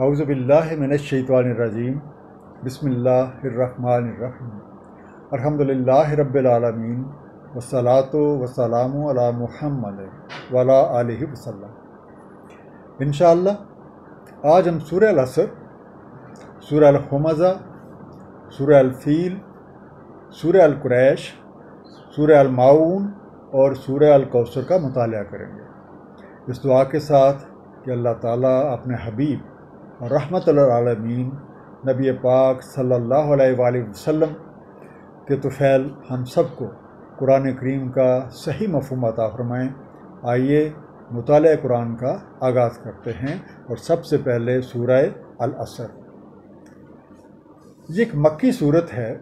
अवज़बिल्लाशवानरजीम बसमीम अलहमदिल्ला रबालमीन वसलात वसलाम महमद वला वसल इन आज हम सूर्य असर सूर हमज़ा सूर अलफ़ील सूर अलक्रैश सूर अलमाउन और सूर्य अलकौसर का मताल करेंगे इस दुआ के साथ कि अल्लाह ताला अपने हबीब रहमतमीन नबी पाक सल्लल्लाहु अलैहि वसल्लम के तुफ़ैल तो हम सब को कुरान करीम का सही मफहम अता फरमाएँ आइए मुताल कुरान का आगाज़ करते हैं और सबसे पहले सूरह अल असर ये एक मक्की सूरत है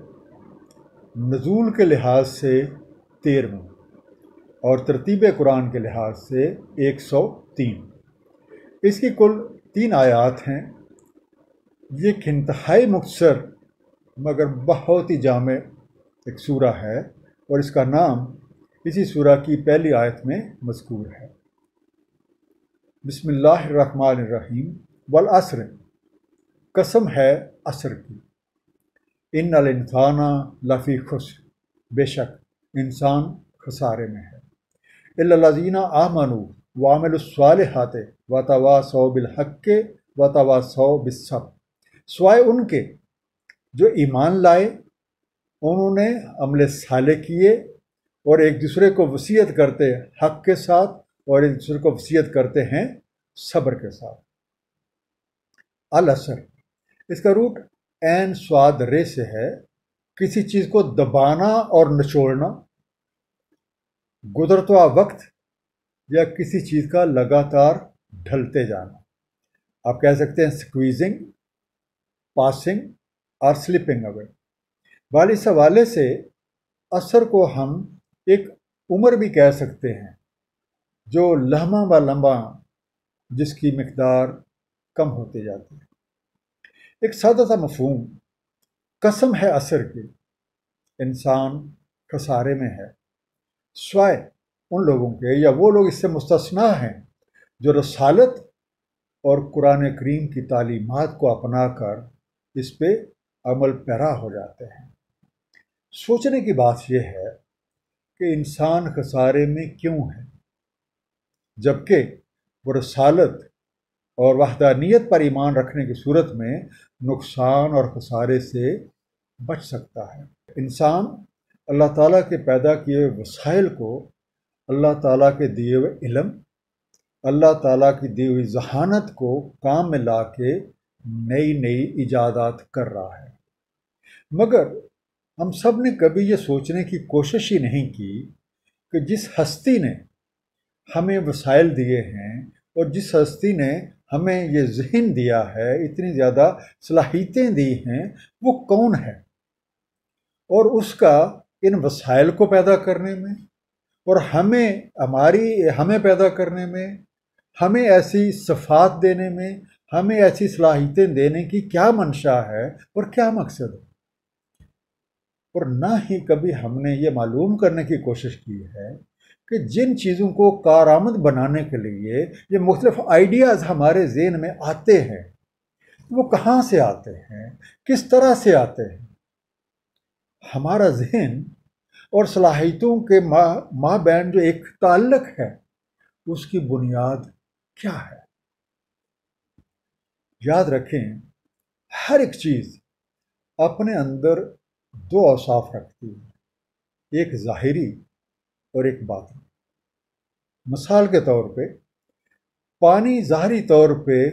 नज़ूल के लिहाज से तेरहवीं और तरतीब कुरान के लिहाज से एक सौ तीन इसकी कुल तीन आयात हैं ये एक इंतहाई मुख्तर मगर बहुत ही जाम एक सूरा है और इसका नाम इसी सूरा की पहली आयत में मजकूर है बसमीम वल असर कसम है असर की इन इंसाना लफ़ी खुश बेशक इंसान खसारे में है अल्लाजीना आमनू वामिल व तवा सौ बिलहक व तवा सौ बिसब स्वाय उनके जो ईमान लाए उन्होंने अमले साले किए और एक दूसरे को वसीयत करते हक के साथ और एक दूसरे को वसीयत करते हैं सब्र के साथ अल असर इसका रूट एन स्वाद रे से है किसी चीज़ को दबाना और निचोड़ना गुजरता वक्त या किसी चीज़ का लगातार ढलते जाना आप कह सकते हैं स्क्वीजिंग पासिंग और स्लिपिंग अवे वाली सवाले से असर को हम एक उम्र भी कह सकते हैं जो लहमा व लम्बा जिसकी मकदार कम होते जाती है एक सादा सा मफहूम कसम है असर की इंसान खसारे में है स्वाय उन लोगों के या वो लोग इससे मुस्तना हैं जो रसालत और कुरान करीम की तालीमत को अपना कर इस पर अमल पैरा हो जाते हैं सोचने की बात यह है कि इंसान खसारे में क्यों है जबकि वो रसालत और वहदानियत पर ईमान रखने की सूरत में नुकसान और खसारे से बच सकता है इंसान अल्लाह ताला के पैदा किए वसाइल को अल्लाह ताला के दिए हुए इलम अल्लाह ताला की दी हुई जहानत को काम में ला के नई नई इजादात कर रहा है मगर हम सब ने कभी ये सोचने की कोशिश ही नहीं की कि जिस हस्ती ने हमें वसाइल दिए हैं और जिस हस्ती ने हमें ये जहन दिया है इतनी ज़्यादा सलाहियतें दी हैं वो कौन है और उसका इन वसाइल को पैदा करने में और हमें हमारी हमें पैदा करने में हमें ऐसी सफात देने में हमें ऐसी सलाहियतें देने की क्या मंशा है और क्या मकसद है और ना ही कभी हमने ये मालूम करने की कोशिश की है कि जिन चीज़ों को कारामद बनाने के लिए ये मुख्तफ आइडियाज़ हमारे जेन में आते हैं वो कहाँ से आते हैं किस तरह से आते हैं हमारा जहन और सलाहितों के माँ बहन जो एक ताल्लक है उसकी बुनियाद क्या है याद रखें हर एक चीज़ अपने अंदर दो औसाफ रखती है एक ज़ाहिरी और एक बातनी मिसाल के तौर पे पानी ज़ाहरी तौर पे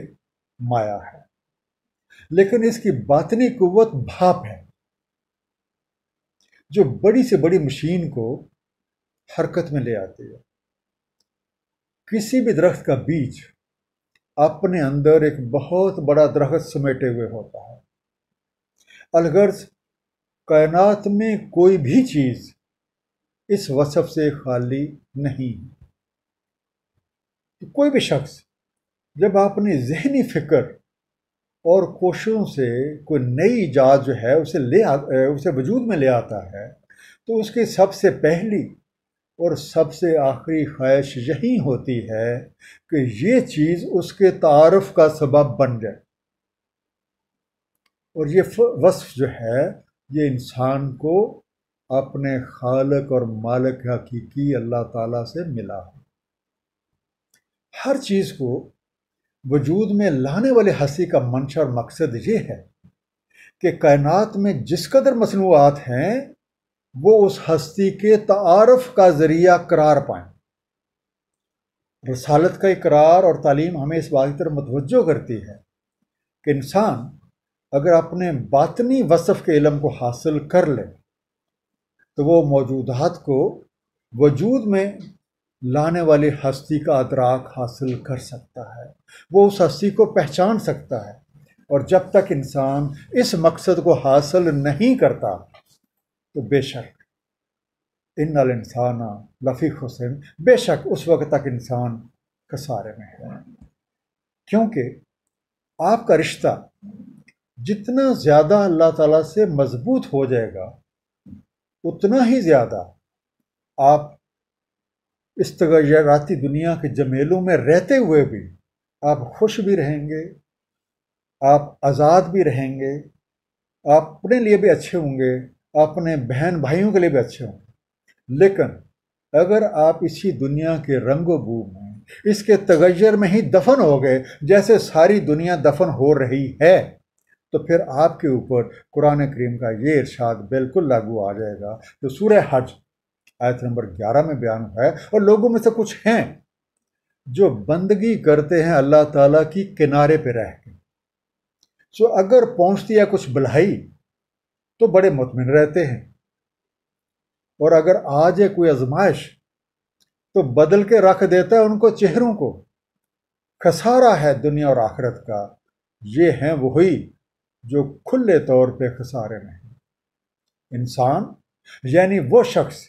माया है लेकिन इसकी बातनी कुवत भाप है जो बड़ी से बड़ी मशीन को हरकत में ले आती है किसी भी दरख्त का बीज अपने अंदर एक बहुत बड़ा दरख्त समेटे हुए होता है अलगर्ज कायनात में कोई भी चीज़ इस वसफ से खाली नहीं है तो कोई भी शख्स जब आपने जहनी फिक्र और कोशों से कोई नई ईजाद जो है उसे ले आ, उसे वजूद में ले आता है तो उसकी सबसे पहली और सबसे आखिरी ख्वाहिश यही होती है कि ये चीज़ उसके तारफ़ का सबब बन जाए और ये वस्फ जो है ये इंसान को अपने खालक और मालक हकीकी अल्लाह ताला से मिला हो हर चीज़ को वजूद में लाने वाले हंसी का मंशा और मकसद ये है कि कायनात में जिस कदर मसनूआत हैं वो उस हस्ती के तारफ़ का ज़रिया करार पाएँ रसालत का इकरार और तालीम हमें इस बात की तरफ मतवजो करती है कि इंसान अगर अपने बातनी वसफ़ के इलम को हासिल कर ले तो वो मौजूदात को वजूद में लाने वाली हस्ती का अदराक हासिल कर सकता है वो उस हस्ती को पहचान सकता है और जब तक इंसान इस मकसद को हासिल नहीं करता तो बेशक इन इंसान लफी हुसैन बेशक उस वक्त तक इंसान खसारे में है क्योंकि आपका रिश्ता जितना ज़्यादा अल्लाह ताला से मजबूत हो जाएगा उतना ही ज़्यादा आप इस तगैराती दुनिया के जमेलों में रहते हुए भी आप खुश भी रहेंगे आप आज़ाद भी रहेंगे आप अपने लिए भी अच्छे होंगे अपने बहन भाइयों के लिए भी अच्छे होंगे लेकिन अगर आप इसी दुनिया के बू में इसके तगैर में ही दफन हो गए जैसे सारी दुनिया दफन हो रही है तो फिर आपके ऊपर कुरान करीम का ये इरशाद बिल्कुल लागू आ जाएगा जो तो सूर्य हज आयत नंबर 11 में बयान हुआ है और लोगों में से कुछ हैं जो बंदगी करते हैं अल्लाह ताला की किनारे पे रह के सो अगर पहुंचती है कुछ भलाई तो बड़े मुतमिन रहते हैं और अगर आ जाए कोई आजमाइश तो बदल के रख देता है उनको चेहरों को खसारा है दुनिया और आखरत का ये हैं वही जो खुले तौर पे खसारे में हैं इंसान यानी वो शख्स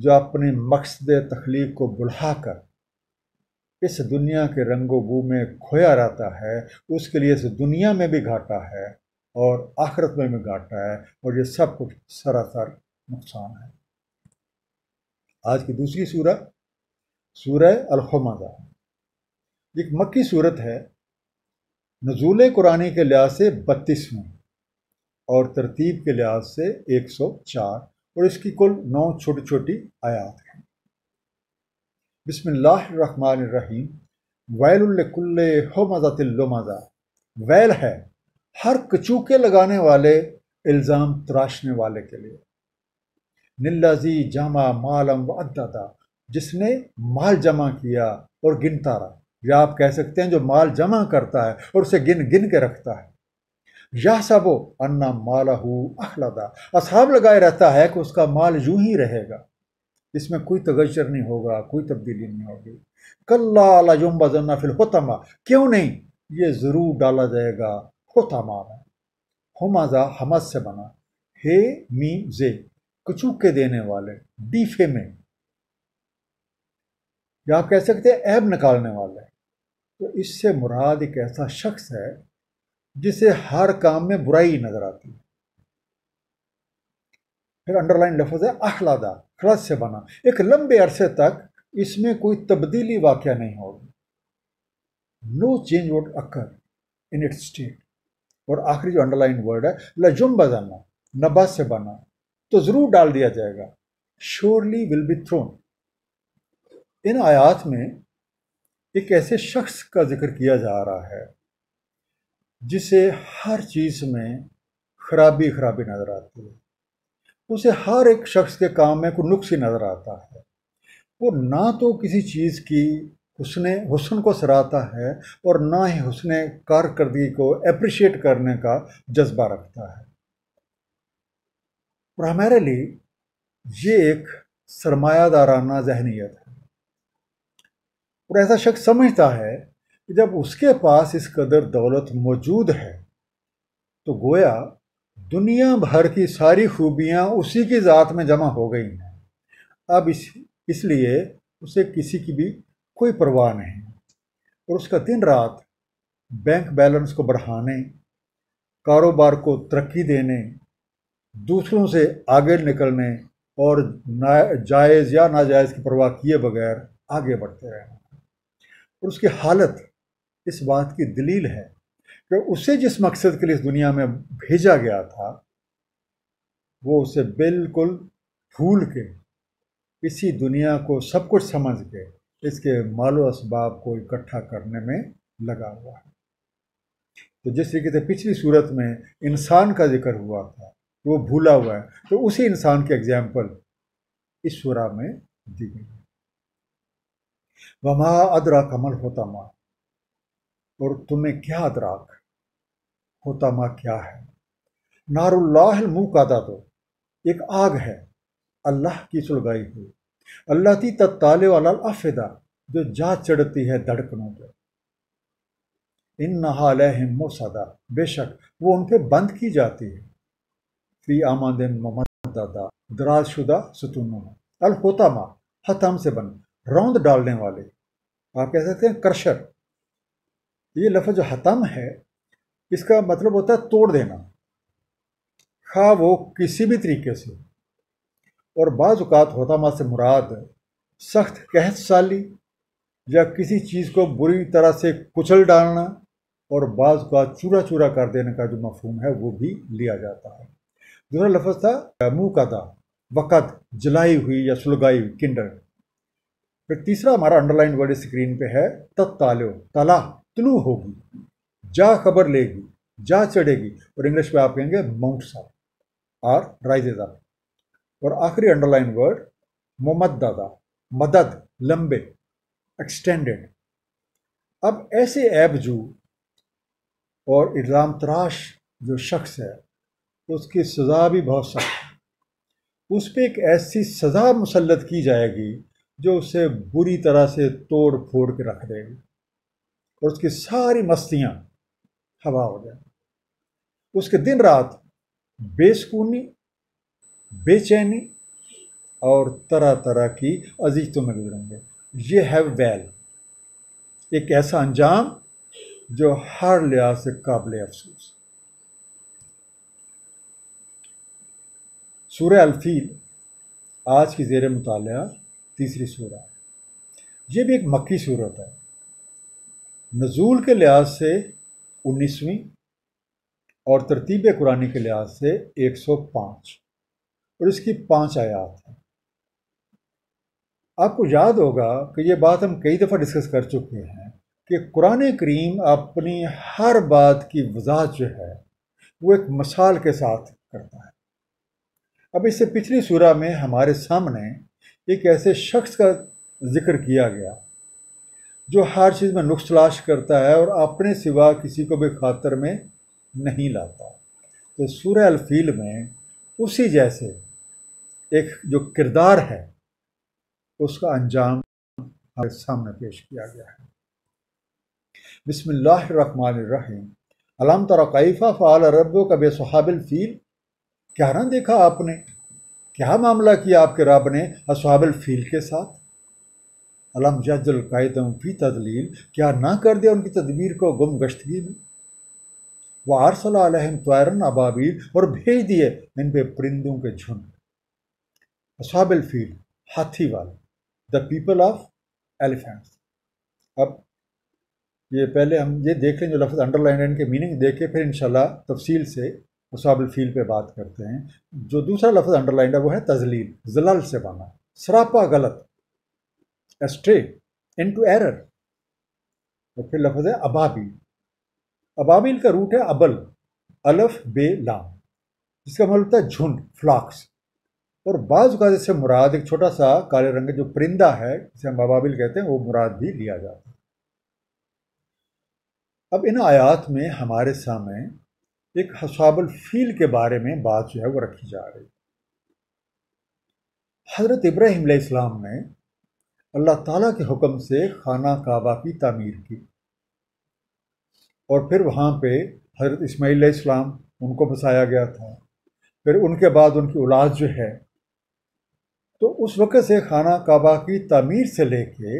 जो अपनी मकसद तख्लीक को बुढ़ा कर इस दुनिया के रंगो बू में खोया रहता है उसके लिए इस दुनिया में भी घाटा है और आखिरत में भी घाटा है और ये सब कुछ सरासर नुकसान है आज की दूसरी सूरत सूरह अलखमदा एक मक्की सूरत है नजूल कुरानी के लिहाज से बत्तीसवीं और तरतीब के लिहाज से 104 और इसकी कुल नौ छोटी छोटी आयात हैं रहीम वैलकुल्ल मजा वैल है हर कचूके लगाने वाले इल्ज़ाम तराशने वाले के लिए निल्लाजी जामा मालम व जिसने माल जमा किया और गिनता रहा या आप कह सकते हैं जो माल जमा करता है और उसे गिन गिन के रखता है यह सबो अन्ना हू अखलदा असाब लगाए रहता है कि उसका माल यूं ही रहेगा इसमें कोई तगजर नहीं होगा कोई तब्दीली नहीं होगी कल्ला जुम्बा जन्ना फिल होतमा क्यों नहीं ये ज़रूर डाला जाएगा होतमा में हमाजा हमस से बना हे मी जे कचू के देने वाले डीफे में या आप कह सकते हैं ऐब निकालने वाले तो इससे मुराद एक ऐसा शख्स है जिसे हर काम में बुराई नज़र आती है फिर अंडरलाइन लफज है अखलादा खलस से बना एक लंबे अरसे तक इसमें कोई तब्दीली वाक्य नहीं होगी no change would occur in its state और आखिरी जो अंडरलाइन वर्ड है लजुम बजाना नबा से बना तो ज़रूर डाल दिया जाएगा surely will be thrown in आयात में एक ऐसे शख्स का जिक्र किया जा रहा है जिसे हर चीज़ में खराबी खराबी नज़र आती है उसे हर एक शख्स के काम में कोई नुक्स ही नज़र आता है वो ना तो किसी चीज़ की हुसन हुसन को सराहता है और ना ही उसने कारकर्दगी को अप्रिशिएट करने का जज्बा रखता है प्राइमरली ये एक सरमायादाराना जहनीत है और ऐसा शख्स समझता है जब उसके पास इस कदर दौलत मौजूद है तो गोया दुनिया भर की सारी खूबियाँ उसी की ज़ात में जमा हो गई हैं अब इस इसलिए उसे किसी की भी कोई परवाह नहीं और उसका दिन रात बैंक बैलेंस को बढ़ाने कारोबार को तरक्की देने दूसरों से आगे निकलने और जायज़ या नाजायज़ की परवाह किए बगैर आगे बढ़ते रहना और उसकी हालत इस बात की दलील है कि उसे जिस मकसद के लिए इस दुनिया में भेजा गया था वो उसे बिल्कुल भूल के इसी दुनिया को सब कुछ समझ के इसके मालो इसबाब को इकट्ठा करने में लगा हुआ है तो जिस तरीके से पिछली सूरत में इंसान का जिक्र हुआ था तो वो भूला हुआ है तो उसी इंसान के एग्जाम्पल इस शुरा में दी गई है वमा अदरा कमल होता माँ और तुम्हें क्या अदराक होता माँ क्या है नारुल्लाह दा तो एक आग है अल्लाह की सुलगाई हुई अल्लाह की तत्ताले वाला अफिदा जो जा चढ़ती है धड़कनों पर इन नहाल हिमो सदा बेशक वो उनके बंद की जाती है फी दादा दराज शुदा सतूनों में अल होता माँ हतम से बन रौंद डालने वाले आप कह सकते हैं क्रशर तो ये लफ्ज़ जो हतम है इसका मतलब होता है तोड़ देना खा वो किसी भी तरीके से और बाज़ात मा से मुराद सख्त कहत साली या किसी चीज़ को बुरी तरह से कुचल डालना और बाज़ का चूरा चूरा कर देने का जो मफहम है वो भी लिया जाता है दूसरा लफ्ज़ था मुँह का दा वक्त जलाई हुई या सुलगाई हुई किंडर फिर तीसरा हमारा अंडरलाइन वर्ड स्क्रीन पे है तत्तालो तला तलु होगी जा खबर लेगी जा चढ़ेगी और इंग्लिश में आप कहेंगे माउंट साहब आर राइजेज अप और आखिरी अंडरलाइन वर्ड दादा मदद लंबे एक्सटेंडेड अब ऐसे जो और इल्ज़ाम तराश जो शख्स है उसकी सज़ा भी बहुत सख्त उस पर एक ऐसी सज़ा मुसलत की जाएगी जो उसे बुरी तरह से तोड़ फोड़ के रख देगी और उसकी सारी मस्तियाँ हवा हो जाए उसके दिन रात बेसकूनी बेचैनी और तरह तरह की अजीतों में गुजरेंगे ये है वैल एक ऐसा अंजाम जो हर लिहाज से काबिल अफसोस सूर अलफील आज की जेर मुताल तीसरी सूरह यह भी एक मक्की सूरत है नज़ूल के लिहाज से उन्नीसवीं और तरतीब कुरानी के लिहाज से 105 और इसकी पांच आयात हैं आपको याद होगा कि ये बात हम कई दफ़ा डिस्कस कर चुके हैं कि कुरान करीम अपनी हर बात की वजाहत जो है वो एक मसाल के साथ करता है अब इससे पिछली सूरा में हमारे सामने एक ऐसे शख्स का जिक्र किया गया जो हर चीज़ में नुक्स तलाश करता है और अपने सिवा किसी को भी खातर में नहीं लाता तो सूर्य अलफील में उसी जैसे एक जो किरदार है उसका अंजाम हमारे सामने पेश किया गया है बिसमीम अलम तरफ़ा फ़ाल रब का बेसहाबिल फ़ील क्या ना देखा आपने क्या मामला किया आपके रब ने असहाबिल फ़ील के साथ अलम जजुल्कायदम फ़ी तदलील क्या ना कर दिया उनकी तदबीर को गुम गश्तगी में वह आरसलाम तैरन अबाबील और भेज दिए इन पे परिंदों के झुंड असाबिल फील हाथी वाले द पीपल ऑफ एलिफेंट्स अब ये पहले हम ये देख लें जो लफ्ज़ अंडरलाइन के मीनिंग देख के फिर इन तफसील से उसाबल फील पे बात करते हैं जो दूसरा लफ्ज़ अंडरलाइंड है वो है तजलील जलल से बना सरापा गलत astray into error और तो फिर लफज है अबाबिल अबाबिल का रूट है अबल अलफ बे लाम जिसका मतलब होता है झुंड फ्लॉक्स और बाज गाजे से मुराद एक छोटा सा काले रंग जो परिंदा है जिसे हम अबाबिल कहते हैं वो मुराद भी लिया जाता है अब इन आयात में हमारे सामने एक हसाबल फील के बारे में बात जो है वो रखी जा रही है हज़रत इब्राहिम ने अल्लाह ताला के हुक्म से खाना काबा की तामीर की और फिर वहाँ पे हज़रत इस्माईल इस्लाम उनको बसाया गया था फिर उनके बाद उनकी औलाद जो है तो उस वक़्त से खाना काबा की तामीर से लेके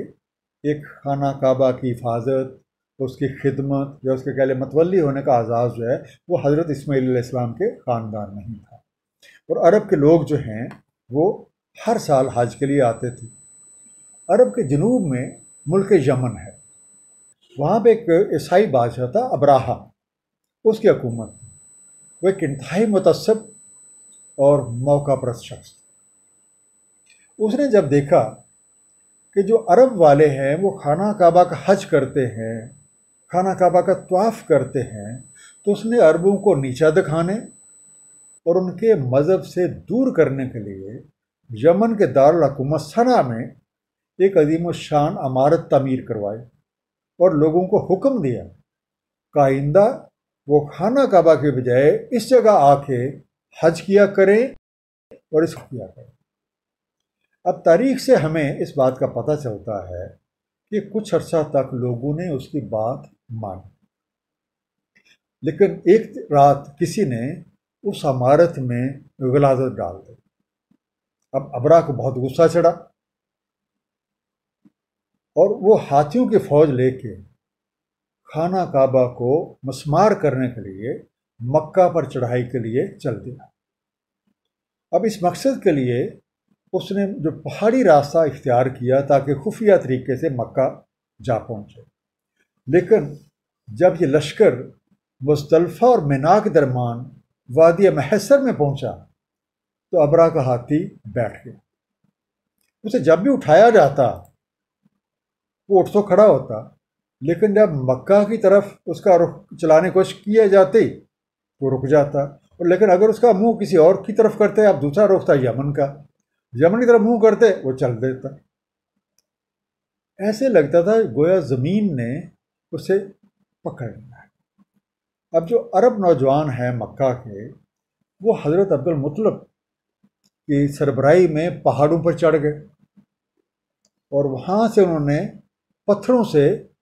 एक खाना काबा की हिफाजत उसकी खिदमत या उसके कहले मतवली होने का आज़ाज़ जो है वो हज़रत इसमाईल इस्लाम के ख़ानदान में ही था और अरब के लोग जो हैं वो हर साल हज के लिए आते थे अरब के जनूब में मुल्क यमन है वहाँ पे एक ईसाई बादशाह था अब्राहम उसकी हकूमत थी वह एक इंतहाई मुतसब और मौका प्रस्त शख्स उसने जब देखा कि जो अरब वाले हैं वो खाना काबा का हज करते हैं खाना काबा का तवाफ़ करते हैं तो उसने अरबों को नीचा दिखाने और उनके मज़हब से दूर करने के लिए यमन के दारकूमत सना में एक अजीम शान अमारत तमीर करवाई और लोगों को हुक्म दिया काइंदा वो खाना काबा के बजाय इस जगह आके हज किया करें और इस किया करें अब तारीख से हमें इस बात का पता चलता है कि कुछ अरसा तक लोगों ने उसकी बात मानी लेकिन एक रात किसी ने उस अमारत में गलाजत डाल दी अब अबरा को बहुत गुस्सा चढ़ा और वो हाथियों की फौज लेके खाना काबा को मस्मार करने के लिए मक्का पर चढ़ाई के लिए चल दिया अब इस मकसद के लिए उसने जो पहाड़ी रास्ता इख्तियार किया ताकि खुफिया तरीके से मक्का जा पहुँचे लेकिन जब ये लश्कर मुस्तलफ़ा और मीना के दरमान वादी महसर में पहुँचा तो अबरा का हाथी बैठ गया उसे जब भी उठाया जाता वो उठ तो खड़ा होता लेकिन जब मक्का की तरफ उसका रुख चलाने की कोशिश किए जाते तो रुक जाता और लेकिन अगर उसका मुंह किसी और की तरफ करते आप दूसरा रोकता यमन का यमन की तरफ मुंह करते वो चल देता ऐसे लगता था गोया ज़मीन ने उसे पकड़ लिया अब जो अरब नौजवान हैं मक्का के वो हज़रत अब्दुल मुतलब की सरबराही में पहाड़ों पर चढ़ गए और वहाँ से उन्होंने पत्थरों से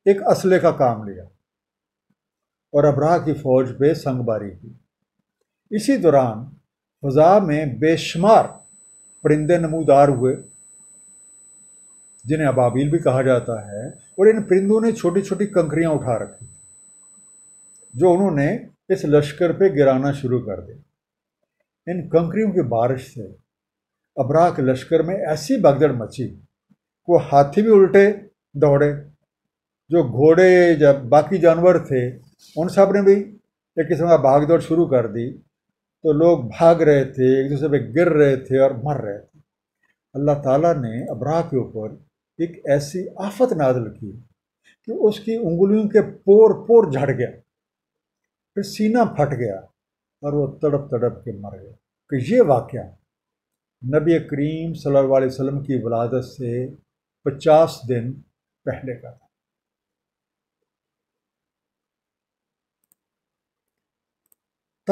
एक असले का काम लिया और अबराह की फौज पे संगबारी की इसी दौरान फजा में बेशुमार परिंदे नमूदार हुए जिन्हें अबाबिल भी कहा जाता है और इन परिंदों ने छोटी छोटी कंकरियां उठा रखी जो उन्होंने इस लश्कर पे गिराना शुरू कर दिया इन कंकरियों की बारिश से अबराह के लश्कर में ऐसी भगदड़ मची को हाथी भी उल्टे दौड़े जो घोड़े या बाकी जानवर थे उन सब ने भी एक किस्म का भाग दौड़ शुरू कर दी तो लोग भाग रहे थे एक दूसरे पे गिर रहे थे और मर रहे थे अल्लाह ताला ने अब्राह के ऊपर एक ऐसी आफत नाजल की कि उसकी उंगलियों के पोर पोर झड़ गया फिर सीना फट गया और वो तड़प तड़प के मर गया कि ये वाक़ नबी करीम सल्लल्लाहु अलैहि वसल्लम की वलादत से पचास दिन पहले का था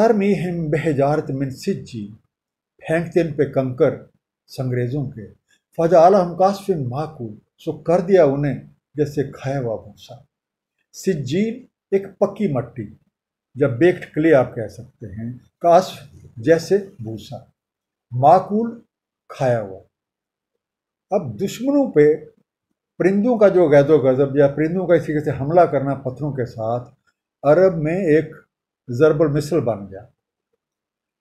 तरमीहम बेहजारत मिन सिज्जी फेंकते इन पे कंकर संग्रेजों के फजा हम कासफिन माकूल सो कर दिया उन्हें जैसे खाए हुआ भूसा सिज्जीन एक पक्की मट्टी जब बेक्ड क्ले आप कह सकते हैं काश जैसे भूसा माकूल खाया हुआ अब दुश्मनों पे परिंदों का जो गैदो गज़ब या परिंदों का इसी तरीके से हमला करना पत्थरों के साथ अरब में एक ज़रबल मिसल बन गया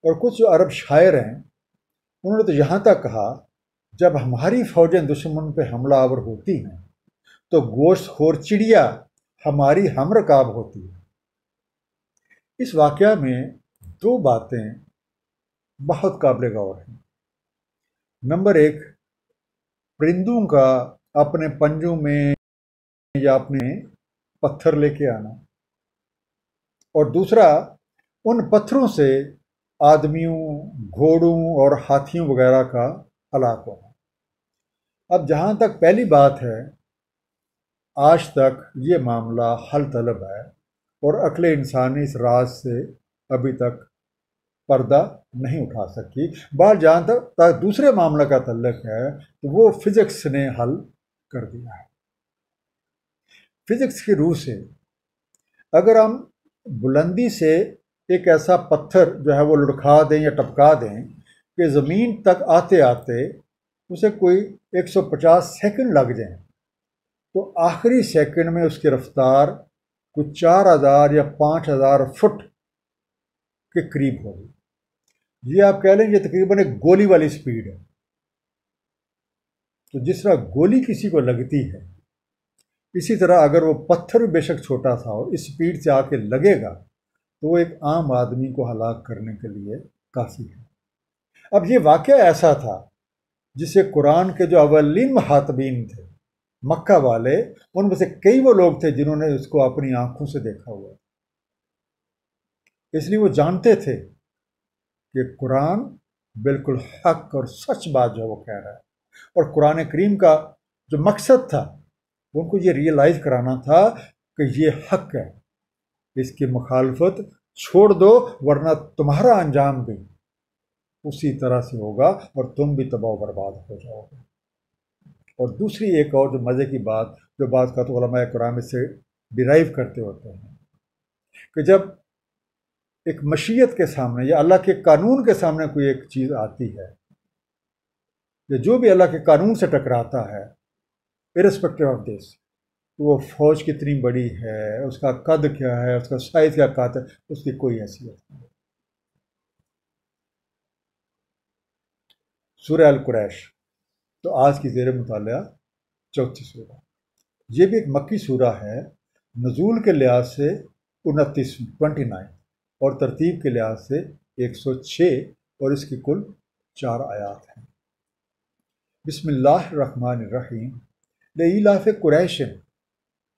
और कुछ जो अरब शायर हैं उन्होंने तो यहाँ तक कहा जब हमारी फौजें दुश्मन पर हमला आवर होती हैं तो गोश्त खोर चिड़िया हमारी हमरकाब होती है इस वाक़ में दो बातें बहुत काबिल गौर हैं नंबर एक परिंदों का अपने पंजों में या अपने पत्थर लेके आना और दूसरा उन पत्थरों से आदमियों घोड़ों और हाथियों वगैरह का हलाक होना अब जहाँ तक पहली बात है आज तक ये मामला हल तलब है और अकले इंसान इस राज से अभी तक पर्दा नहीं उठा सकी बाहर जहाँ तक, तक दूसरे मामला का तल्लक है तो वो फिजिक्स ने हल कर दिया है फिजिक्स की रूह से अगर हम बुलंदी से एक ऐसा पत्थर जो है वो लुढ़का दें या टपका दें कि ज़मीन तक आते आते उसे कोई 150 सेकंड लग जाए तो आखिरी सेकंड में उसकी रफ्तार कुछ चार हज़ार या पाँच हज़ार फुट के करीब होगी ये आप कह लें ये तकरीबन एक गोली वाली स्पीड है तो जिस तरह गोली किसी को लगती है इसी तरह अगर वो पत्थर बेशक छोटा सा हो इस स्पीड से आके लगेगा तो वो एक आम आदमी को हलाक करने के लिए काफ़ी है अब ये वाक़ ऐसा था जिसे कुरान के जो अवलिन हाथबीन थे मक्का वाले उनमें से कई वो लोग थे जिन्होंने उसको अपनी आंखों से देखा हुआ इसलिए वो जानते थे कि कुरान बिल्कुल हक और सच बात जो वो कह रहा है और कुरान करीम का जो मकसद था उनको ये रियलाइज़ कराना था कि ये हक है इसकी मुखालफत छोड़ दो वरना तुम्हारा अंजाम भी उसी तरह से होगा और तुम भी तबाह बर्बाद हो जाओगे और दूसरी एक और जो मज़े की बात जो बात का तो कुरान से डिराइव करते होते हैं कि जब एक मशीयत के सामने या अल्लाह के कानून के सामने कोई एक चीज़ आती है या जो भी अल्लाह के कानून से टकराता है इरेस्पेक्टिव ऑफ दिस वो फौज कितनी बड़ी है उसका कद क्या है उसका साइज क्या कद है उसकी कोई हैसियत नहीं सूर्य अल कुरैश तो आज की जेर मुताल चौथी सूरह ये भी एक मक्की सूरह है नजूल के लिहाज से उनतीस ट्वेंटी नाइन और तरतीब के लिहाज से एक सौ छः और इसकी कुल चार आयात हैं बसमीम लाफ क्रैश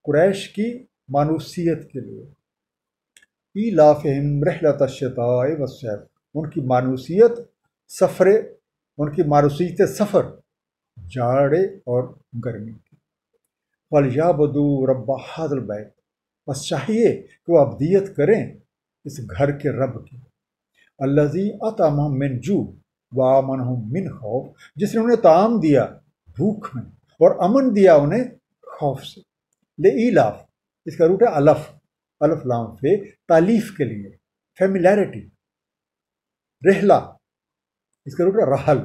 क्रैश की मानूसियत के लिए ई लाफिम रहलतशता वसैफ उनकी मानूसियत सफ़र उनकी मानूसियत सफ़र जाड़े और गर्मी की या बदू रब्बा हादल बैत बस चाहिए कि वह अबदियत करें इस घर के रब की अल्लाजी अतम जू वामन मिन खौफ जिसने उन्हें ताम दिया भूख में और अमन दिया उन्हें खौफ से ले ईलाफ इसका रूट है अलफ अलफ लाम फे तालीफ के लिए फेमिलैरिटी रेहला इसका रूट है रहल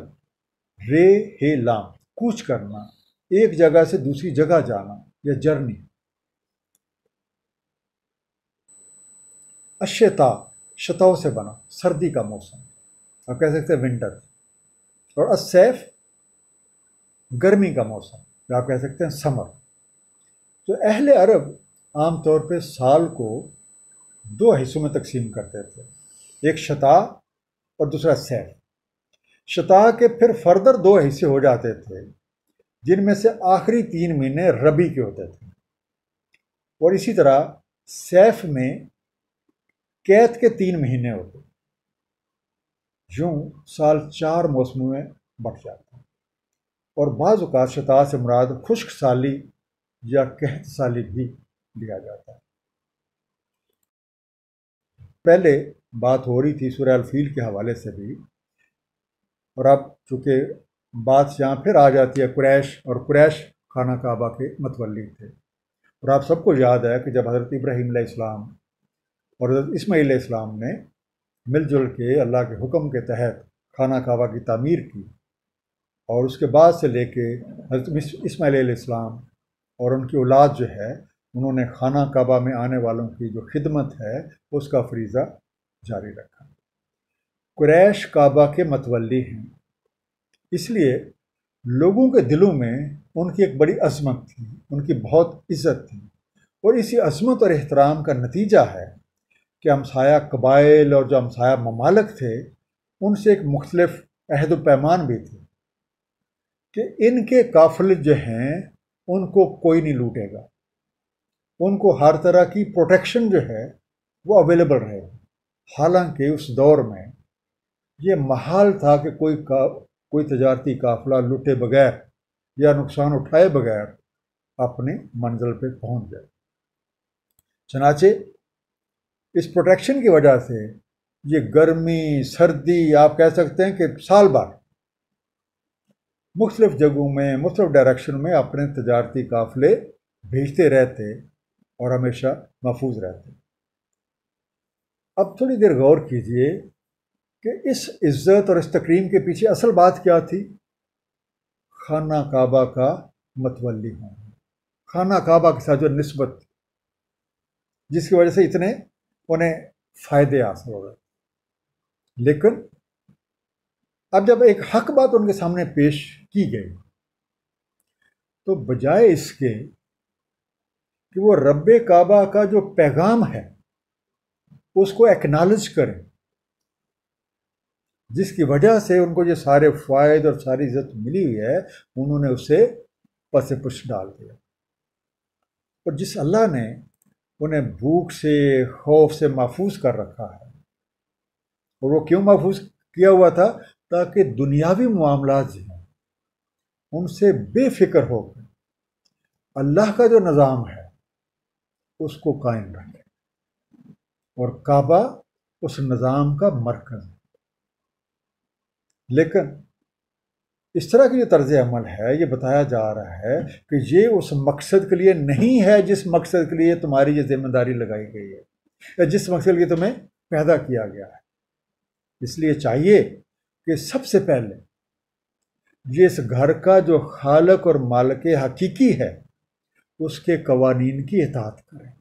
रे हे लाम कूच करना एक जगह से दूसरी जगह जाना या जर्नी अश्यता शताओं से बना सर्दी का मौसम आप कह सकते हैं विंटर और असैफ गर्मी का मौसम आप कह सकते हैं समर तो अहल अरब आमतौर पे साल को दो हिस्सों में तकसीम करते थे एक शता और दूसरा सैफ शता के फिर फर्दर दो हिस्से हो जाते थे जिनमें से आखिरी तीन महीने रबी के होते थे और इसी तरह सैफ में कैद के तीन महीने होते यूँ साल चार मौसमों में बट जाता है और बाज़ात शता से मुराद खुश्क साली या कहत साली भी लिया जाता है पहले बात हो रही थी सूर्य के हवाले से भी और अब चूँकि बात यहाँ फिर आ जाती है क्रैश और क्रैश खाना काबा के मतवली थे और आप सबको याद है कि जब हज़रत इब्राहिम इस्लाम और हज़रत इसमाईल इस्लाम ने मिलजुल के अल्लाह के हुक्म के तहत खाना काबा की तमीर की और उसके बाद से लेके हजरत इसमाईल इस्लाम और उनकी औलाद जो है उन्होंने खाना काबा में आने वालों की जो खिदमत है उसका फरीज़ा जारी रखा क्रैश काबा के मतवली हैं इसलिए लोगों के दिलों में उनकी एक बड़ी अजमत थी उनकी बहुत इज्जत थी और इसी अजमत और एहतराम का नतीजा है कि हमसाया कबाइल और जो हमसाया ममालक थे उनसे एक मुख्तलफ अहद पैमान भी थी कि इनके काफिल जो हैं उनको कोई नहीं लूटेगा उनको हर तरह की प्रोटेक्शन जो है वो अवेलेबल रहे हालांकि उस दौर में ये महाल था कि कोई का कोई तजारती काफिला लुटे बगैर या नुकसान उठाए बगैर अपने मंजिल पर पहुंच जाए चनाचे इस प्रोटेक्शन की वजह से ये गर्मी सर्दी आप कह सकते हैं कि साल भर मुख्तलिफ़ जगहों में मुख्तु डायरेक्शन में अपने तजारती काफ़िले भेजते रहते और हमेशा महफूज रहते अब थोड़ी देर गौर कीजिए कि इस इज़्ज़त और इस तकरीम के पीछे असल बात क्या थी खाना काबा का मतवली होना खाना काबा के साथ जो नस्बत जिसकी वजह से इतने उन्हें फ़ायदे हासिल हो गए लेकिन अब जब एक हक बात उनके सामने पेश की गई तो बजाय इसके कि वो रब्बे काबा का जो पैगाम है उसको एक्नॉलेज करें जिसकी वजह से उनको जो सारे फ़ायद और सारी इज्जत मिली हुई है उन्होंने उसे पसे पुश डाल दिया और जिस अल्लाह ने उन्हें भूख से खौफ से महफूज कर रखा है और वो क्यों महफूज किया हुआ था ताकि दुनियावी मामला जो हैं उनसे बेफिक्र होकर अल्लाह का जो निज़ाम है उसको कायम रखें और काबा उस निज़ाम का मरकज़ है लेकिन इस तरह की जो तर्ज अमल है ये बताया जा रहा है कि ये उस मकसद के लिए नहीं है जिस मकसद के लिए तुम्हारी ये जिम्मेदारी लगाई गई है या जिस मकसद के लिए तुम्हें पैदा किया गया है इसलिए चाहिए कि सबसे पहले ये इस घर का जो खालक और मालक हकीकी है उसके कवानीन की इतात करें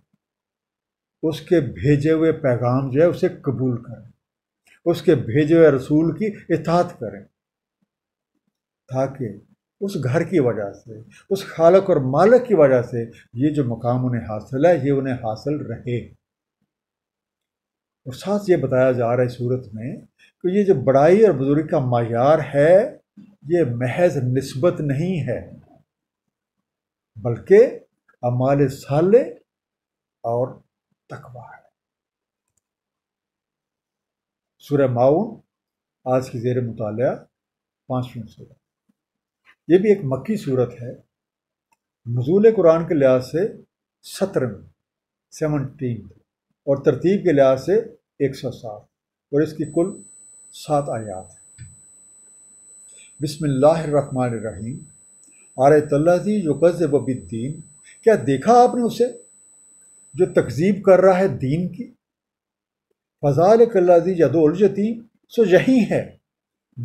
उसके भेजे हुए पैगाम जो है उसे कबूल करें उसके भेजे हुए रसूल की इतात करें था कि उस घर की वजह से उस खालक और मालक की वजह से ये जो मकाम उन्हें हासिल है ये उन्हें हासिल रहे और साथ ये बताया जा रहा है सूरत में कि ये जो बड़ाई और बुजुर्ग का मैार है ये महज नस्बत नहीं है बल्कि अमाल साले और तकबा है सूर्य माउन आज की जेर मुताल पाँचवीं सूरत ये भी एक मक्की सूरत है नजूल कुरान के लिहाज से सत्रहवीं सेवनटीन और तरतीब के लिहाज से एक सौ सात और इसकी कुल सात आयात हैं रहीम आर तल्लाजी जो कज़ बबिद्दीन क्या देखा आपने उसे जो तकजीब कर रहा है दीन की फजाल कल्लाजी यदोल यतीम सो यही है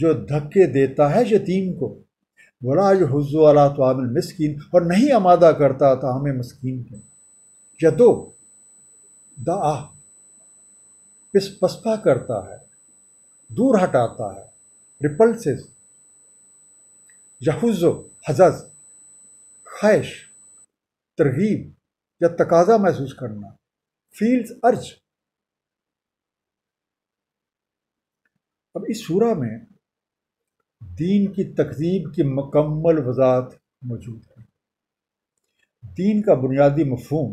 जो धक्के देता है यतीम को वला हज़ू अला तोमिल मस्किन और नहीं आमादा करता था हमें मस्किन के यदो तो आह पिस पस्पा करता है दूर हटाता है या यहुज़ो हजज ख्वाहिश तरगीब या तकाजा महसूस करना फील्स अर्ज अब इस सूरा में दीन की तकजीब की मकम्मल वजाहत मौजूद है दीन का बुनियादी मफहम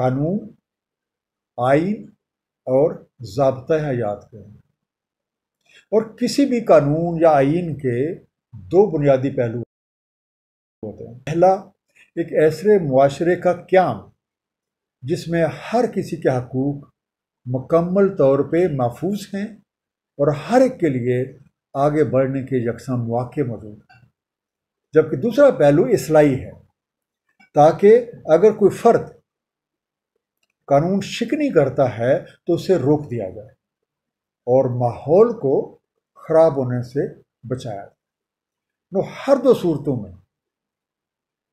कानून आइन और जबता हयात के हैं और किसी भी कानून या आइन के दो बुनियादी पहलू होते हैं पहला एक ऐसे माशरे का क्याम जिसमें हर किसी के हकूक़ मकम्मल तौर पे महफूज हैं और हर एक के लिए आगे बढ़ने के यकसम मौक़े मौजूद हैं जबकि दूसरा पहलू इसलाई है ताकि अगर कोई फ़र्द कानून शिकनी करता है तो उसे रोक दिया जाए और माहौल को ख़राब होने से बचाया जाए नो हर दो सूरतों में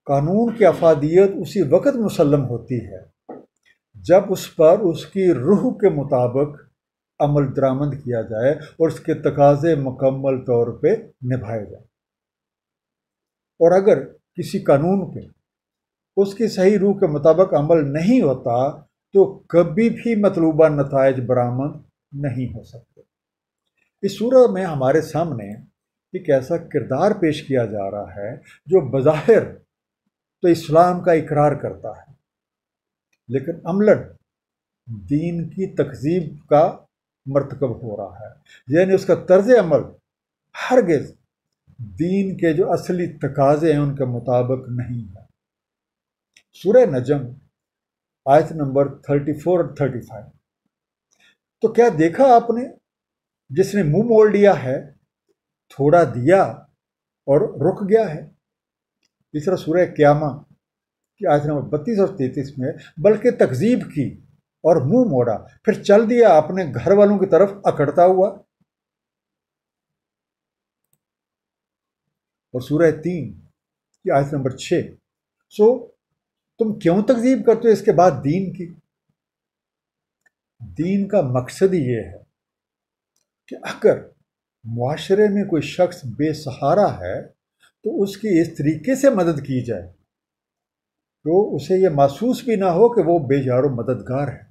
कानून की अफादियत उसी वक़्त मुसलम होती है जब उस पर उसकी रूह के मुताबिक अमल दरामद किया जाए और उसके तकाजे मुकम्मल तौर पे निभाए जाए और अगर किसी कानून पे उसकी सही रूह के मुताबिक अमल नहीं होता तो कभी भी मतलूबा नतज बरामद नहीं हो सकते इस सूरह में हमारे सामने एक ऐसा किरदार पेश किया जा रहा है जो बज़ाहिर तो इस्लाम का इकरार करता है लेकिन अमलन दीन की तकजीब का मरतकब हो रहा है यानी उसका तर्ज अमल हरगज दीन के जो असली तकाजे हैं उनके मुताबिक नहीं है सुर नजम आयत नंबर थर्टी फोर और थर्टी फाइव तो क्या देखा आपने जिसने मुंह मोड़ लिया है थोड़ा दिया और रुक गया है तीसरा सूर्य क्यामा की आयत नंबर बत्तीस और तैतीस में बल्कि तकजीब की और मुंह मोड़ा फिर चल दिया अपने घर वालों की तरफ अकड़ता हुआ और सूरह तीन की आयत नंबर छः सो तुम क्यों तकजीब करते हो इसके बाद दीन की दीन का मकसद ही ये है कि अगर माशरे में कोई शख्स बेसहारा है तो उसकी इस तरीके से मदद की जाए तो उसे ये महसूस भी ना हो कि वो बेजारो मददगार है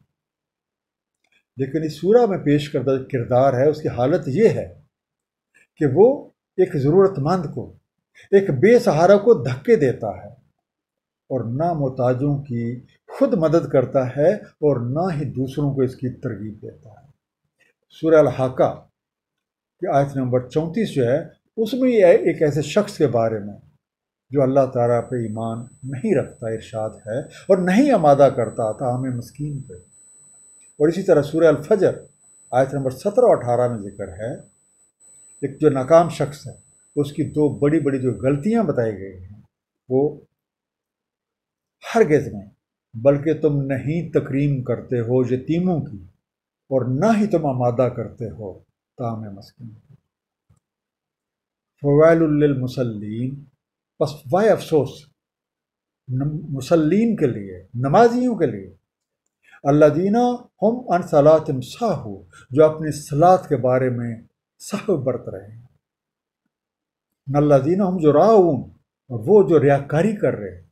लेकिन इस सूरा में पेश करदा किरदार है उसकी हालत ये है कि वो एक ज़रूरतमंद को एक बेसहारा को धक्के देता है और ना मोहताजों की खुद मदद करता है और ना ही दूसरों को इसकी तरगीब देता है सूर्य हाका की आयत नंबर चौंतीस जो है उसमें एक ऐसे शख्स के बारे में जो अल्लाह तारा पे ईमान नहीं रखता इरशाद है और नहीं आमादा करता था हमें मस्किन पर और इसी तरह सूर्य अलफजर आयत नंबर सत्रह और अठारह में जिक्र है एक जो नाकाम शख्स है उसकी दो बड़ी बड़ी जो गलतियां बताई गई हैं वो हर गेज में बल्कि तुम नहीं तकरीम करते हो यतीमों की और ना ही तुम आमादा करते हो ताम मस्किन फ़वैलमसलिन बस वाय अफसोस मुसलिन के लिए नमाजियों के लिए अल्लादीना हम अन सलातम साहु जो अपने सलात के बारे में साह बरत रहे हैं नल्लादीना हम जो राउन और वो जो रियाकारी कर रहे हैं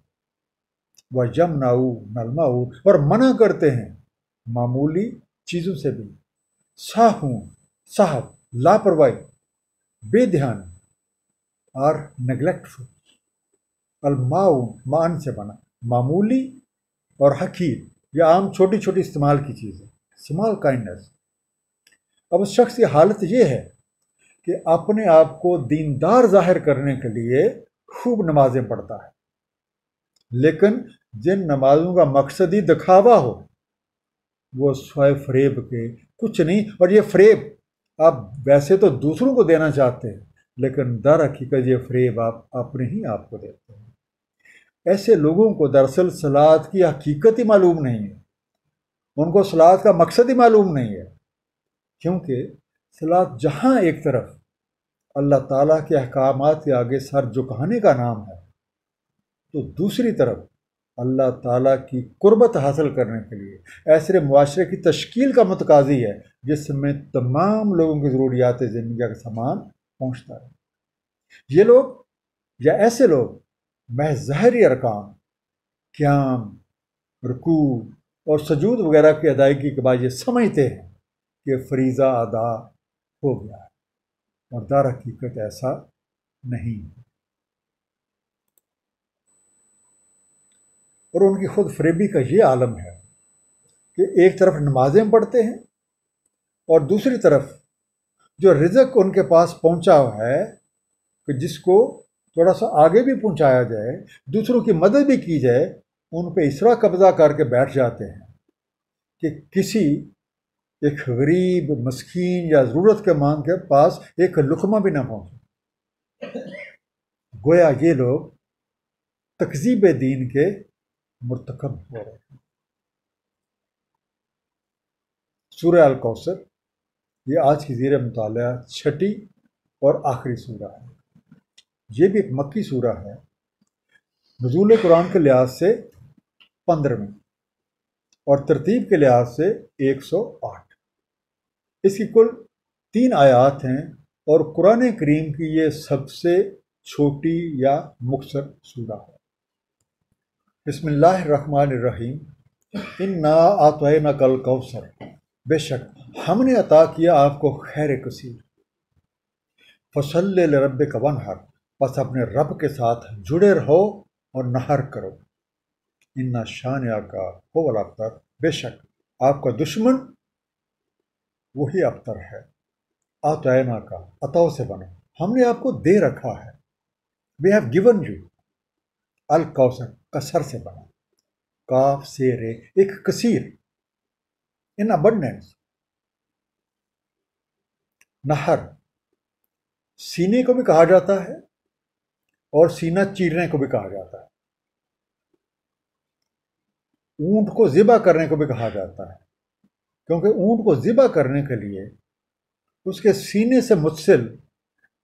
वह जम नाऊ नलमाऊ और मना करते हैं मामूली चीज़ों से भी साहू साहब लापरवाही बेध्यान और नेग्लेक्टफुल अलमाउन मान से बना मामूली और हकीर यह आम छोटी छोटी इस्तेमाल की चीज़ है स्मॉल काइंडनेस अब उस शख्स की हालत ये है कि अपने आप को दीनदार जाहिर करने के लिए खूब नमाजें पढ़ता है लेकिन जिन नमाजों का मकसद ही दिखावा हो वो स्वयं फरेब के कुछ नहीं और ये फरेब आप वैसे तो दूसरों को देना चाहते हैं लेकिन दर हकीकत ये फरेब आप अपने ही आप को देते हैं ऐसे लोगों को दरअसल सलाद की हकीकत ही मालूम नहीं है उनको सलाद का मकसद ही मालूम नहीं है क्योंकि सलाद जहाँ एक तरफ अल्लाह ताला के अहकाम के आगे सर झुकाने का नाम है तो दूसरी तरफ अल्लाह ताला की कुर्बत हासिल करने के लिए ऐसे मुआरे की तश्कील का मतकाजी है जिसमें तमाम लोगों की ज़रूरियात ज़िंदगी का सामान पहुँचता है ये लोग या ऐसे लोग मैं जहरी अरकाम क्याम रुकू और सजूद वगैरह की अदायगी के बाद ये समझते हैं कि फरीज़ा अदा हो गया है और दर हकीकत ऐसा नहीं है और उनकी खुद फरेबी का ये आलम है कि एक तरफ नमाजें पढ़ते हैं और दूसरी तरफ जो रिजक उनके पास पहुंचा है कि जिसको थोड़ा सा आगे भी पहुंचाया जाए दूसरों की मदद भी की जाए उन पर इसरा कब्जा करके बैठ जाते हैं कि किसी एक गरीब मस्कीन या ज़रूरत के मान के पास एक लुकमा भी ना पहुँचे गोया ये लोग तकजीब दीन के मरतकब हो रहे हैं सूर्य अलकौसर ये आज की जीर मताल छठी और आखिरी सूर्य है ये भी एक मक्की सूरा है नजूल कुरान के लिहाज से पंद्रहवीं और तरतीब के लिहाज से 108 इसकी कुल तीन आयात हैं और कुरान करीम की ये सबसे छोटी या मुख्तर सूरा है बसमीम इन ना आतए न कल कौसर बेशक हमने अता किया आपको खैर कसीर फसल रब कवन हर बस अपने रब के साथ जुड़े रहो और नहर करो इन्ना शान का हो वाला अफ्तर बेशक आपका दुश्मन वही अबतर है आतना का अताओ से बनो हमने आपको दे रखा है वी हैव गिवन यू अल कौसर कसर से बना काफ से रे एक कसीर इन अबंडेंस नहर सीने को भी कहा जाता है और सीना चीरने को भी कहा जाता है ऊंट को ज़िबा करने को भी कहा जाता है क्योंकि ऊंट को ज़िबा करने के लिए उसके सीने से मुसिल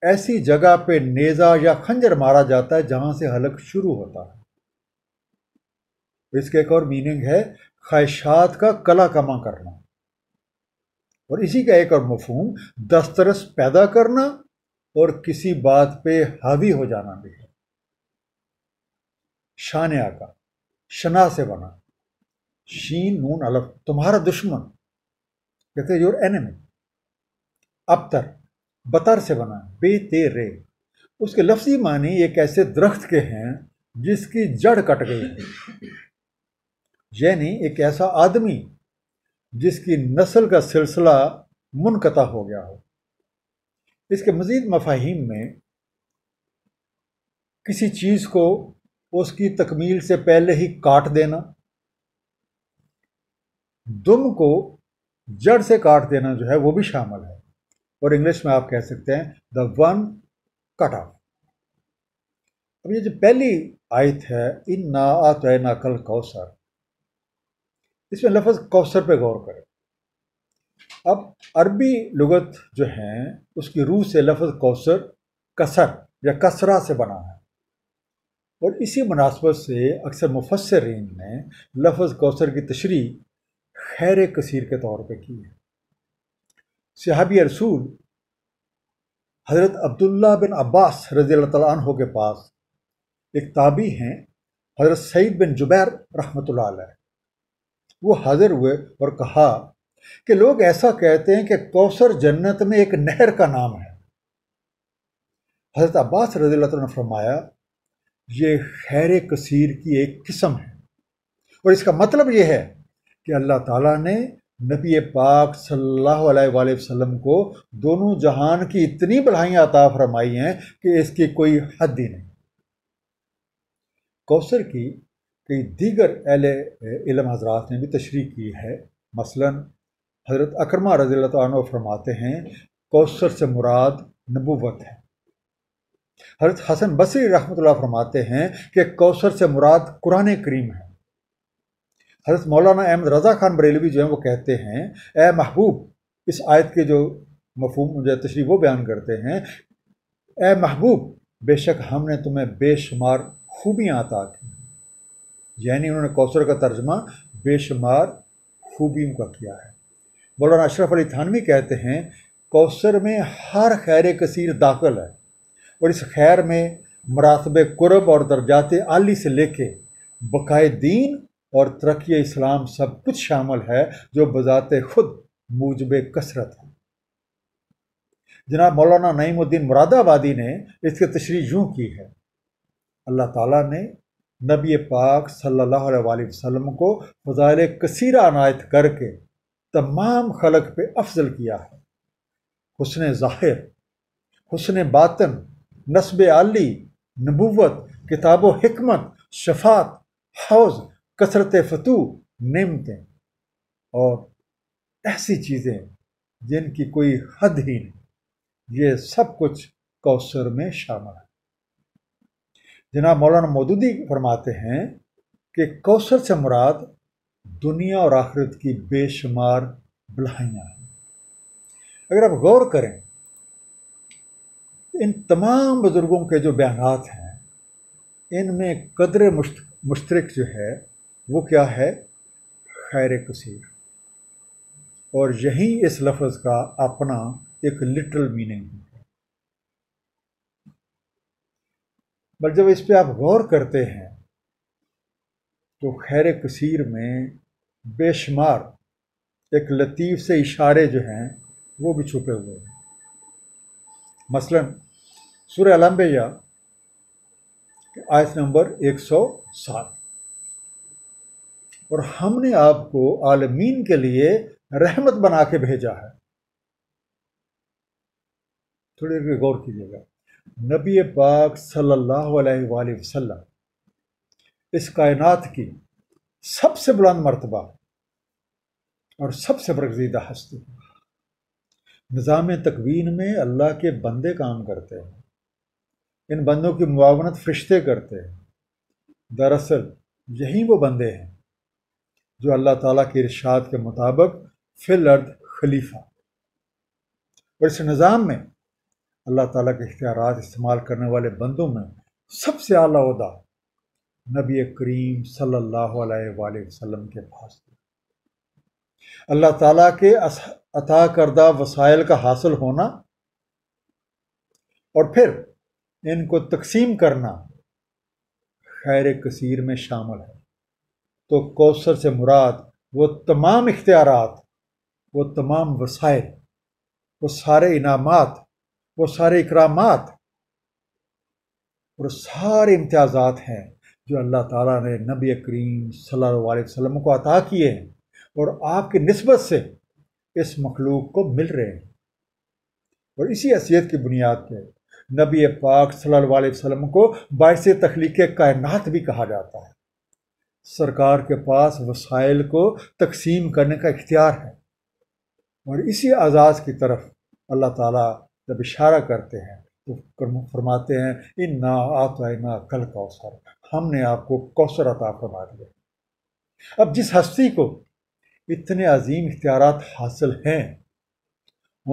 ऐसी जगह पे नेज़ा या खंजर मारा जाता है जहां से हलक शुरू होता है इसके एक और मीनिंग है ख्वाहिशात का कला कमा करना और इसी का एक और मफहम दस्तरस पैदा करना और किसी बात पे हावी हो जाना भी है शान आका शना से बना शीन नून अलफ तुम्हारा दुश्मन कहते योर एनिमी अबतर बतर से बना बेते रे उसके लफ्जी मानी एक ऐसे दरख्त के हैं जिसकी जड़ कट गई है यानी एक ऐसा आदमी जिसकी नस्ल का सिलसिला मुनकता हो गया हो इसके मज़ीद मफाहिम में किसी चीज़ को उसकी तकमील से पहले ही काट देना दुम को जड़ से काट देना जो है वो भी शामिल है और इंग्लिश में आप कह सकते हैं द वन कट ऑफ अब ये जो पहली आयत है इन ना आतना कल कौसर इसमें लफज कौसर पर गौर करें अब अरबी लगत जो है उसकी रूह से लफ्ज़ कौसर कसर या कसरा से बना है और इसी मुनासबत से अक्सर मुफसरीन ने लफ्ज़ कौसर की तशरी खैर कसीर के तौर पर की है सहाबी रसूल हज़रत अब्दुल्ला बिन अब्बास रज़ी तहों के पास एक ताबी हैं हज़रत सईद बिन जुबैर रहमत वो हाज़िर हुए और कहा कि लोग ऐसा कहते हैं कि कौसर जन्नत में एक नहर का नाम है हजरत अब्बास रजील ने फरमाया ये खैर कसीर की एक किस्म है और इसका मतलब यह है कि अल्लाह ताला ने नबी पाक सल्लल्लाहु अलैहि वसल्लम को दोनों जहान की इतनी बढ़ाइयाँ अता फरमाई हैं कि इसकी कोई हद ही नहीं कौसर की कई दीगर अहल इलम हजरात ने भी तशरी की है मसलन हज़रत अकरमा रज़ी तु फरमाते हैं कौसर से मुराद नबूवत है हज़रत हसन बसरी रहमत फरमाते हैं कि कौसर से मुराद कुरान करीम है हज़रत मौलाना अहमद रज़ा खान बरेलवी जो हैं वो कहते हैं ए महबूब इस आयत के जो मफहूम जो तशरी वो बयान करते हैं ए महबूब बेशक हमने तुम्हें बेशुमार खूबियाँ अता की यानी उन्होंने कौसर का तर्जमा बेशुमार खूबियों का किया है मौलाना अशरफ अली थानवी कहते हैं कौसर में हर खैर कसीर दाखिल है और इस खैर में मरातब कुरब और दर्जात आली से लेके बकाए दीन और तरक् इस्लाम सब कुछ शामिल है जो बजात खुद मूजब कसरत है जनाब मौलाना नईमुद्दीन मुरादाबादी ने इसकी तशरी यूँ की है अल्लाह ताला ने नबी पाक सल्लल्लाहु अलैहि वसल्लम को फजाइल कसीरा अनायत करके तमाम खलक पे अफजल किया है हुसन ज़ाहिर हुसन बातन नस्ब आली नबूवत किताब हिकमत शफात हौज कसरत फतू नमतें और ऐसी चीज़ें जिनकी कोई हद ही नहीं ये सब कुछ कौसर में शामिल है जनाब मौलाना मौदूदी फरमाते हैं कि कौसर से मुराद दुनिया और आखिरत की बेशुमार बलाइयाँ हैं अगर आप गौर करें इन तमाम बुज़ुर्गों के जो बयान हैं इनमें कदर मुश्त मुश्तरक जो है वो क्या है खैर कसीर और यही इस लफ्ज़ का अपना एक लिटरल मीनिंग है बट जब इस पर आप गौर करते हैं तो खैर कसीर में बेशुमार एक लतीफ़ से इशारे जो हैं वो भी छुपे हुए हैं मसलन सुर अलम्बिया आयत नंबर 107 और हमने आपको आलमीन के लिए रहमत बना के भेजा है थोड़ी देर गौर कीजिएगा नबी पाक सल्लल्लाहु अलैहि वसल्लम इस कायनात की सबसे बुलंद मरतबा और सबसे बरगजीदा हस्ती निज़ाम तकवीन में अल्लाह के बंदे काम करते हैं इन बंदों की मुआवनत फरिश्ते करते हैं दरअसल यही वो बंदे हैं जो अल्लाह ताला के इरशाद के मुताबिक फिल अर्द खलीफा और इस निज़ाम में अल्लाह ताला के इख्तियार इस्तेमाल करने वाले बंदों में सबसे अला नबी करीम सल्लल्लाहु अलैहि वसल्लम के पास अल्लाह ताला के अता करदा वसाइल का हासिल होना और फिर इनको तकसीम करना खैर कसीर में शामिल है तो कौसर से मुराद वो तमाम इख्तियार वो तमाम वसाइल वो सारे इनाम वो सारे इकरामात और सारे इम्तियाज़ात हैं जो अल्लाह ताला ने नबी करीम सल्लल्लाहु अलैहि वसल्लम को अता किए हैं और आपकी नस्बत से इस मखलूक को मिल रहे हैं और इसी हैसियत की बुनियाद पर नबी पाक सल्लल्लाहु अलैहि वसल्लम को बायस तख्लीक कायनात भी कहा जाता है सरकार के पास वसाइल को तकसीम करने का इख्तियार है और इसी आज़ाज़ की तरफ अल्लाह ताला जब इशारा करते हैं तो फरमाते हैं इन ना आता ना कल का अवसर हमने आपको कौसर अता फरमा दिया अब जिस हस्ती को इतने अजीम इख्तियार हासिल हैं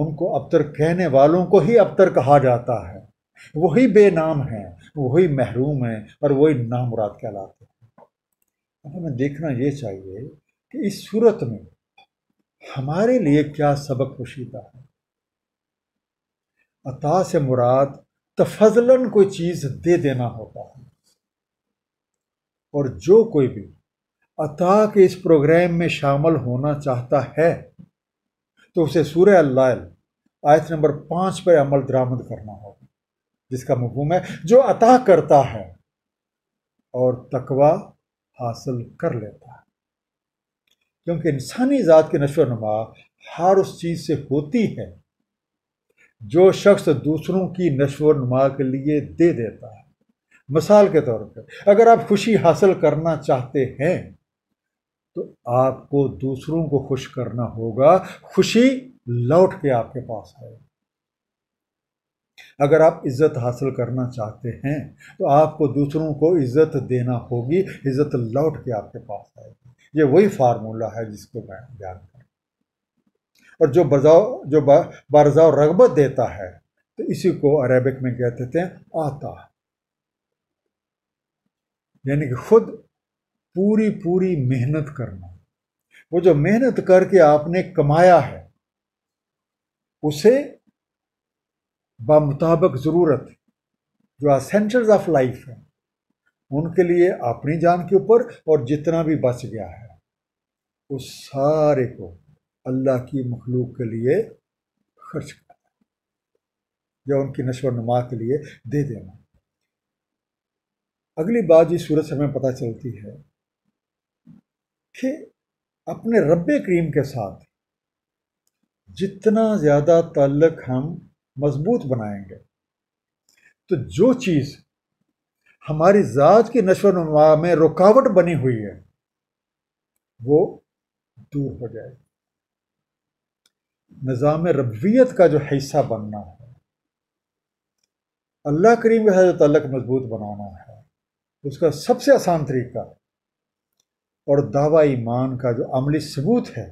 उनको अबतर कहने वालों को ही अबतर कहा जाता है वही बेनाम हैं वही महरूम हैं और वही नामुराद कहलाते हैं अब हमें देखना ये चाहिए कि इस सूरत में हमारे लिए क्या सबक पोशीदा है अता से मुराद तफजलन कोई चीज़ दे देना होता है और जो कोई भी अता के इस प्रोग्राम में शामिल होना चाहता है तो उसे सूर्य अल्लाल आयत नंबर पाँच पर अमल दरामद करना होगा जिसका मफहम है जो अता करता है और तकवा हासिल कर लेता है क्योंकि इंसानी ज़ात की नशो नमा हर उस चीज़ से होती है जो शख्स दूसरों की नशो नमा के लिए दे देता है मिसाल के तौर पर अगर आप खुशी हासिल करना चाहते हैं तो आपको दूसरों को खुश करना होगा खुशी लौट के आपके पास आएगी अगर आप इज्जत हासिल करना चाहते हैं तो आपको दूसरों को इज्जत देना होगी इज्जत लौट के आपके पास आएगी ये वही फार्मूला है जिसको मैं ध्यान कर और जो बजाव जो बारजाव रगबत देता है तो इसी को अरेबिक में कहते थे आता यानी कि खुद पूरी पूरी मेहनत करना वो जो मेहनत करके आपने कमाया है उसे बामुताबक ज़रूरत जो असेंशल्स ऑफ लाइफ है उनके लिए अपनी जान के ऊपर और जितना भी बच गया है उस सारे को अल्लाह की मखलूक के लिए खर्च करना या उनकी नशो नमा के लिए दे देना अगली बात इस सूरत से हमें पता चलती है कि अपने रब करीम के साथ जितना ज़्यादा ताल्लक हम मजबूत बनाएंगे तो जो चीज़ हमारी ज़ात की नशोनुमा में रुकावट बनी हुई है वो दूर हो जाएगी निज़ाम रबियत का जो हिस्सा बनना है अल्लाह करीम के साथ जो तलक मजबूत बनाना है उसका सबसे आसान तरीका और दावा ईमान का जो अमली सबूत है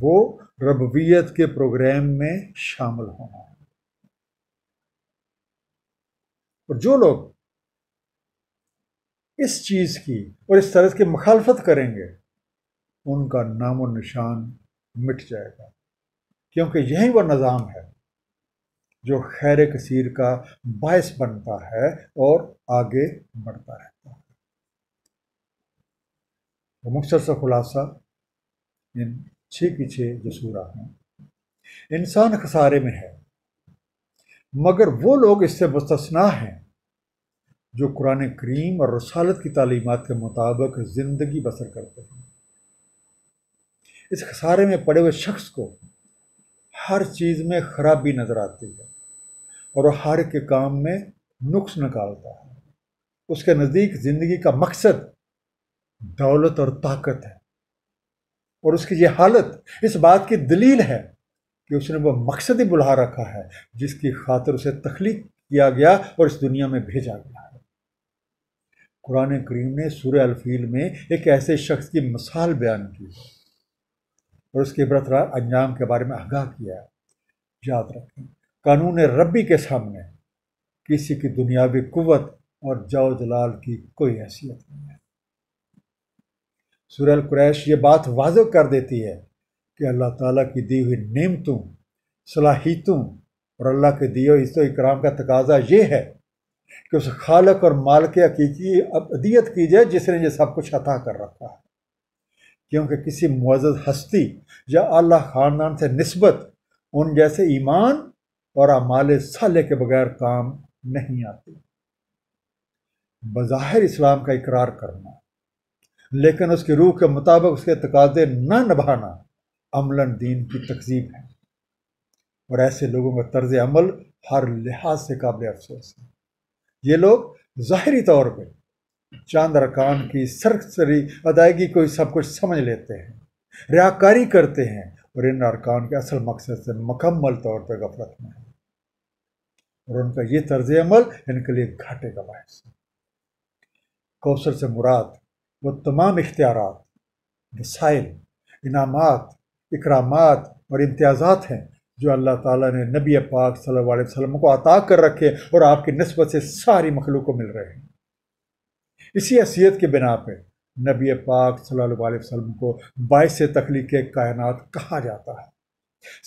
वो रबवियत के प्रोग्राम में शामिल होना है और जो लोग इस चीज़ की और इस तरह की मखालफत करेंगे उनका नाम निशान मिट जाएगा क्योंकि यही वह निज़ाम है जो खैर कसीर का बायस बनता है और आगे बढ़ता रहता है तो मुख्तर सा खुलासा इन छः की छः जसूरा हैं इंसान खसारे में है मगर वो लोग इससे मुस्तना हैं जो कुरान करीम और रसालत की तालीमत के मुताबिक ज़िंदगी बसर करते हैं इस खसारे में पड़े हुए शख्स को हर चीज़ में खराबी नज़र आती है और हर के काम में नुक्स निकालता है उसके नज़दीक ज़िंदगी का मकसद दौलत और ताकत है और उसकी ये हालत इस बात की दलील है कि उसने वो मकसद ही बुला रखा है जिसकी खातर उसे तख्लीक किया गया और इस दुनिया में भेजा गया है कुरान करीम ने सूर्य अलफील में एक ऐसे शख्स की मिसाल बयान की है और उसके बरतरा अंजाम के बारे में आगाह किया है याद रखें कानून रबी के सामने किसी की दुनियावी कुत और जाओ जलाल की कोई हैसियत नहीं है सुरल क्रैश ये बात वाज कर देती है कि अल्लाह ताला की दी हुई नीमतों सलाहितों और अल्लाह के दिए इस इकराम का तकाजा ये है कि उस खालक और माल के हकीकी अदियत की जाए जिसने ये सब कुछ अता कर रखा है क्योंकि किसी मज्ज हस्ती या अल्लाह ख़ानदान से नस्बत उन जैसे ईमान और अमाल साले के बगैर काम नहीं आते बज़ाहिर इस्लाम का इकरार करना लेकिन उसकी रूह के मुताबिक उसके तकाजे न निभाना अमलन दीन की तकजीब है और ऐसे लोगों का तर्ज अमल हर लिहाज से काबिल अफसोस है ये लोग ज़ाहरी तौर पर चांद अरकान की सरसरी अदायगी को सब कुछ समझ लेते हैं रियाकारी करते हैं और इन अरकान के असल मकसद से मकम्मल तौर पर गफलत में है और उनका ये तर्ज अमल इनके लिए घाटे का बायस है कौशल से मुराद वो तमाम इख्तियार वसाइल इनामत इकराम और इम्तियाज़ात हैं जो अल्लाह ताला ने नबी पाक सल्लल्लाहु अलैहि वसल्लम को अता कर रखे और आपकी नस्बत से सारी मखलूक को मिल रहे हैं इसी हैसियत के बिना पर नबी पाक सल्लल्लाहु अलैहि वसल्लम को बायस तखलीक कायनात कहा जाता है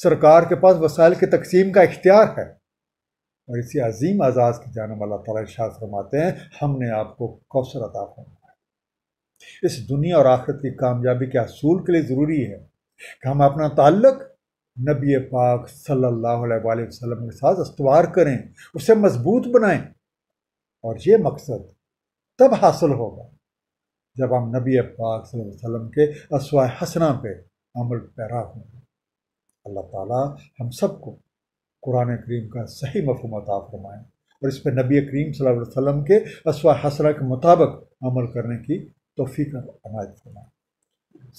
सरकार के पास वसाइल की तकसीम का इख्तियार है और इसी अजीम आजाज की जानब अल्लाह ताला शाह फरमाते हैं हमने आपको कौशल अता फरमाया इस दुनिया और आखिरत की कामयाबी के असूल के लिए ज़रूरी है कि हम अपना ताल्लक नबी पाक सल्लल्लाहु अलैहि वसल्लम के साथ अस्तवार करें उसे मजबूत बनाएं और ये मकसद तब हासिल होगा जब हम नबी पाक वसल्लम के असवा हसना पे अमल पैरा होंगे अल्लाह ताला हम सबको कुरान करीम का सही मफहम अता फरमाएँ और इस पर नबी करीम वसल्लम के असवा हसरा के मुताबिक अमल करने की तोफ़ी अनायत फरमाएँ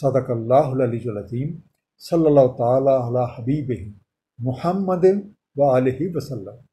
सदकल्लाजीम सल्ला तबीब महमद व आल वसल्लम